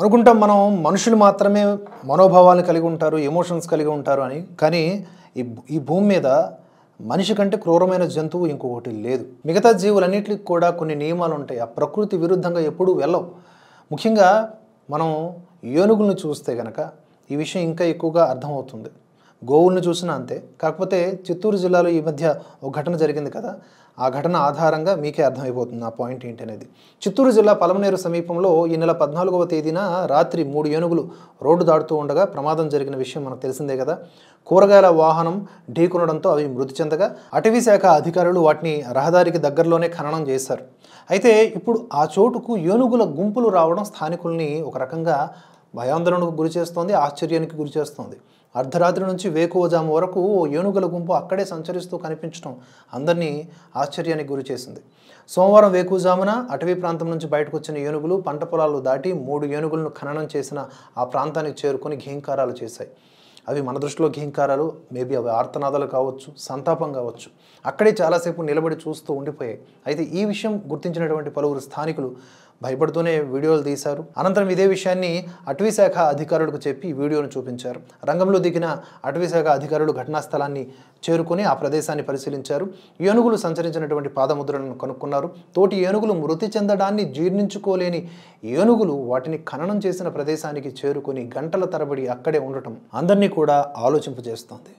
అనుకుంటాం మనం మనుషులు మాత్రమే మనోభావాలు కలిగి ఉంటారు ఎమోషన్స్ కలిగి ఉంటారు అని కానీ ఈ ఈ భూమి మీద మనిషి కంటే క్రూరమైన జంతువు ఇంకొకటి లేదు మిగతా జీవులన్నిటికి కూడా కొన్ని నియమాలు ఉంటాయి ఆ ప్రకృతి విరుద్ధంగా ఎప్పుడూ వెళ్ళవు ముఖ్యంగా మనం ఏనుగులను చూస్తే కనుక ఈ విషయం ఇంకా ఎక్కువగా అర్థమవుతుంది గోవులను చూసినా అంతే కాకపోతే చిత్తూరు జిల్లాలో ఈ మధ్య ఒక ఘటన జరిగింది కదా ఆ ఘటన ఆధారంగా మీకే అర్థమైపోతుంది ఆ పాయింట్ ఏంటి అనేది చిత్తూరు జిల్లా పలమనేరు సమీపంలో ఈ నెల పద్నాలుగవ తేదీన రాత్రి మూడు ఏనుగులు రోడ్డు దాటుతూ ఉండగా ప్రమాదం జరిగిన విషయం మనకు తెలిసిందే కదా కూరగాయల వాహనం ఢీకొనడంతో అవి మృతి చెందగా అటవీ శాఖ అధికారులు వాటిని రహదారికి దగ్గరలోనే ఖననం చేశారు అయితే ఇప్పుడు ఆ చోటుకు ఏనుగుల గుంపులు రావడం స్థానికుల్ని ఒక రకంగా భయాందోళనకు గురి చేస్తోంది ఆశ్చర్యానికి గురి చేస్తోంది అర్ధరాత్రి నుంచి వేకువజాము వరకు ఓ ఏనుగుల గుంపు అక్కడే సంచరిస్తూ కనిపించడం అందరినీ ఆశ్చర్యానికి గురి చేసింది సోమవారం వేకువజామున అటవీ ప్రాంతం నుంచి బయటకు వచ్చిన ఏనుగులు పంట పొలాలు దాటి మూడు ఏనుగులను ఖననం చేసిన ఆ ప్రాంతానికి చేరుకొని ఘీంకారాలు చేశాయి అవి మన దృష్టిలో ఘీంకారాలు మేబీ అవి ఆర్తనాదాలు కావచ్చు సంతాపం కావచ్చు అక్కడే చాలాసేపు నిలబడి చూస్తూ ఉండిపోయాయి అయితే ఈ విషయం గుర్తించినటువంటి పలువురు స్థానికులు భయపడుతూనే వీడియోలు తీశారు అనంతరం ఇదే విషయాన్ని అటవీశాఖ అధికారులకు చెప్పి వీడియోను చూపించారు రంగంలో దిగిన అటవీశాఖ అధికారులు ఘటనా స్థలాన్ని చేరుకుని ఆ ప్రదేశాన్ని పరిశీలించారు ఏనుగులు సంచరించినటువంటి పాదముద్రలను కనుక్కున్నారు తోటి ఏనుగులు మృతి చెందడాన్ని జీర్ణించుకోలేని ఏనుగులు వాటిని ఖననం చేసిన ప్రదేశానికి చేరుకుని గంటల తరబడి అక్కడే ఉండటం అందరినీ కూడా ఆలోచింపజేస్తోంది